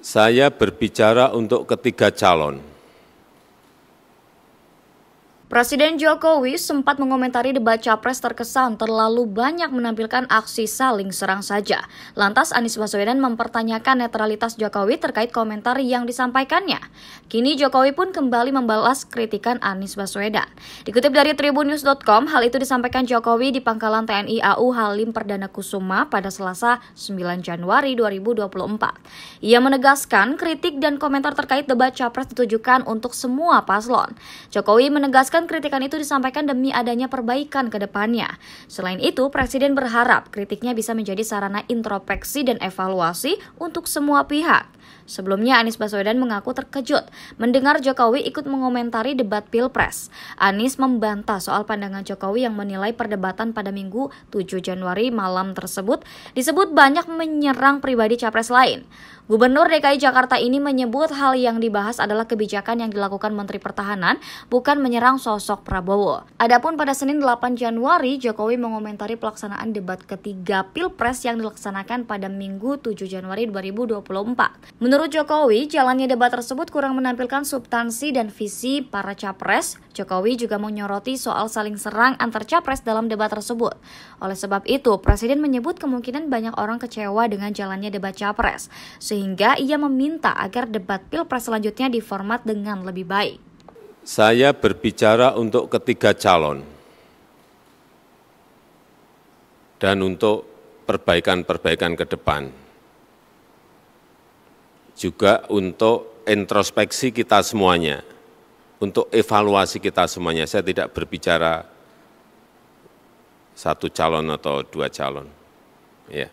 saya berbicara untuk ketiga calon. Presiden Jokowi sempat mengomentari debat capres terkesan terlalu banyak menampilkan aksi saling serang saja. Lantas Anies Baswedan mempertanyakan netralitas Jokowi terkait komentar yang disampaikannya. Kini Jokowi pun kembali membalas kritikan Anies Baswedan. Dikutip dari tribunnews.com, hal itu disampaikan Jokowi di pangkalan TNI AU Halim Perdana Kusuma pada Selasa 9 Januari 2024. Ia menegaskan kritik dan komentar terkait debat capres ditujukan untuk semua paslon. Jokowi menegaskan Bahkan kritikan itu disampaikan demi adanya perbaikan ke depannya. Selain itu, Presiden berharap kritiknya bisa menjadi sarana introspeksi dan evaluasi untuk semua pihak. Sebelumnya, Anies Baswedan mengaku terkejut mendengar Jokowi ikut mengomentari debat Pilpres. Anies membantah soal pandangan Jokowi yang menilai perdebatan pada Minggu 7 Januari malam tersebut disebut banyak menyerang pribadi capres lain. Gubernur DKI Jakarta ini menyebut hal yang dibahas adalah kebijakan yang dilakukan Menteri Pertahanan, bukan menyerang sosok Prabowo. Adapun pada Senin 8 Januari, Jokowi mengomentari pelaksanaan debat ketiga Pilpres yang dilaksanakan pada Minggu 7 Januari 2024. Menurut Jokowi, jalannya debat tersebut kurang menampilkan substansi dan visi para capres. Jokowi juga menyoroti soal saling serang antar capres dalam debat tersebut. Oleh sebab itu, Presiden menyebut kemungkinan banyak orang kecewa dengan jalannya debat capres sehingga ia meminta agar debat pilpres selanjutnya diformat dengan lebih baik. Saya berbicara untuk ketiga calon dan untuk perbaikan-perbaikan ke depan. Juga untuk introspeksi kita semuanya, untuk evaluasi kita semuanya. Saya tidak berbicara satu calon atau dua calon. Ya. Yeah.